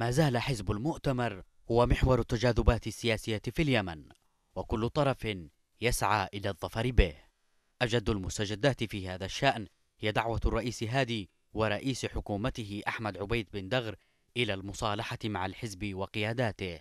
ما زال حزب المؤتمر هو محور التجاذبات السياسية في اليمن وكل طرف يسعى إلى الظفر به أجد المستجدات في هذا الشأن هي دعوة الرئيس هادي ورئيس حكومته أحمد عبيد بن دغر إلى المصالحة مع الحزب وقياداته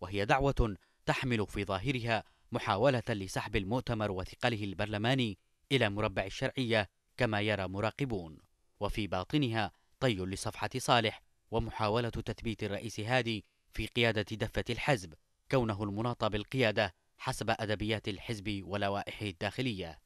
وهي دعوة تحمل في ظاهرها محاولة لسحب المؤتمر وثقله البرلماني إلى مربع الشرعية كما يرى مراقبون وفي باطنها طي لصفحة صالح ومحاولة تثبيت الرئيس هادي في قيادة دفة الحزب كونه المناط بالقيادة حسب أدبيات الحزب ولوائحه الداخلية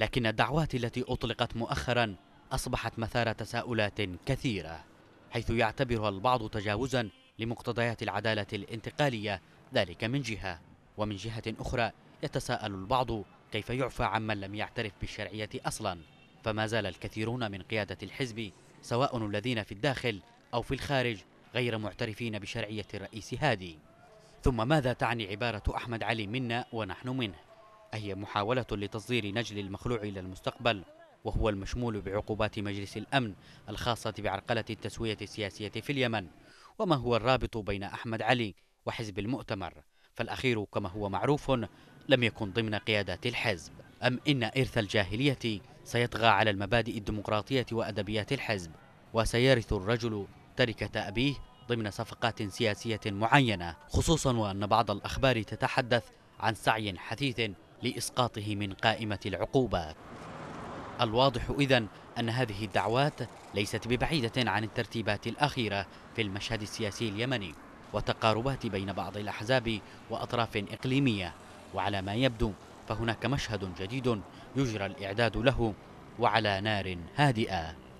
لكن الدعوات التي أطلقت مؤخرا أصبحت مثار تساؤلات كثيرة حيث يعتبرها البعض تجاوزا لمقتضيات العدالة الانتقالية ذلك من جهة ومن جهة أخرى يتساءل البعض كيف يعفى عمن لم يعترف بالشرعية أصلا فما زال الكثيرون من قيادة الحزب سواء الذين في الداخل أو في الخارج غير معترفين بشرعية الرئيس هادي ثم ماذا تعني عبارة أحمد علي منا ونحن منه؟ أهي محاولة لتصدير نجل المخلوع إلى المستقبل وهو المشمول بعقوبات مجلس الأمن الخاصة بعرقلة التسوية السياسية في اليمن وما هو الرابط بين أحمد علي وحزب المؤتمر فالأخير كما هو معروف لم يكن ضمن قيادات الحزب أم إن إرث الجاهلية سيطغى على المبادئ الديمقراطية وأدبيات الحزب وسيرث الرجل تركة أبيه ضمن صفقات سياسية معينة خصوصا وأن بعض الأخبار تتحدث عن سعي حثيث لإسقاطه من قائمة العقوبات الواضح إذا أن هذه الدعوات ليست ببعيدة عن الترتيبات الأخيرة في المشهد السياسي اليمني وتقاربات بين بعض الأحزاب وأطراف إقليمية وعلى ما يبدو فهناك مشهد جديد يجرى الإعداد له وعلى نار هادئة